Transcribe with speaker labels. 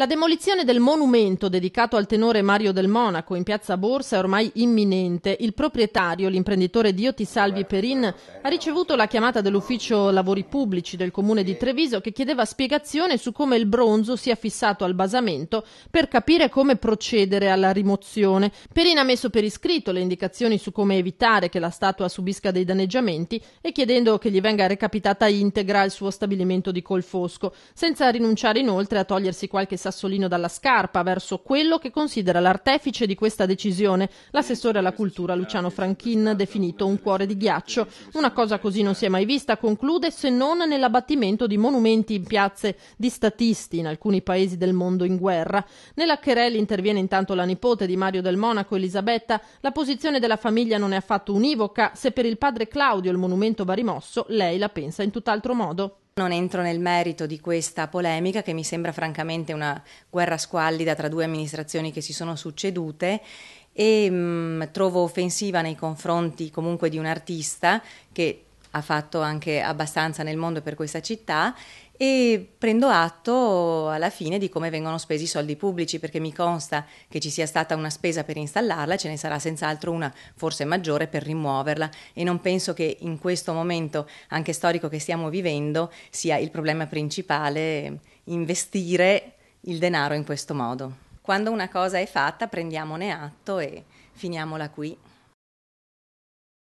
Speaker 1: La demolizione del monumento dedicato al tenore Mario del Monaco in piazza Borsa è ormai imminente. Il proprietario, l'imprenditore Dio Ti Salvi Perin, ha ricevuto la chiamata dell'ufficio lavori pubblici del comune di Treviso che chiedeva spiegazione su come il bronzo sia fissato al basamento per capire come procedere alla rimozione. Perin ha messo per iscritto le indicazioni su come evitare che la statua subisca dei danneggiamenti e chiedendo che gli venga recapitata integra il suo stabilimento di Colfosco, senza rinunciare inoltre a togliersi qualche sassolino Sassolino Dalla Scarpa verso quello che considera l'artefice di questa decisione, l'assessore alla cultura Luciano Franchin, definito un cuore di ghiaccio. Una cosa così non si è mai vista, conclude, se non nell'abbattimento di monumenti in piazze di statisti in alcuni paesi del mondo in guerra. Nella querela interviene intanto la nipote di Mario del Monaco, Elisabetta. La posizione della famiglia non è affatto univoca. Se per il padre Claudio il monumento va rimosso, lei la pensa in tutt'altro modo. Non entro nel merito di questa polemica che mi sembra francamente
Speaker 2: una guerra squallida tra due amministrazioni che si sono succedute e mh, mm, trovo offensiva nei confronti comunque di un artista che ha fatto anche abbastanza nel mondo per questa città e prendo atto alla fine di come vengono spesi i soldi pubblici perché mi consta che ci sia stata una spesa per installarla, ce ne sarà senz'altro una forse maggiore per rimuoverla e non penso che in questo momento anche storico che stiamo vivendo sia il problema principale investire il denaro in questo modo. Quando una cosa è fatta prendiamone atto e finiamola qui.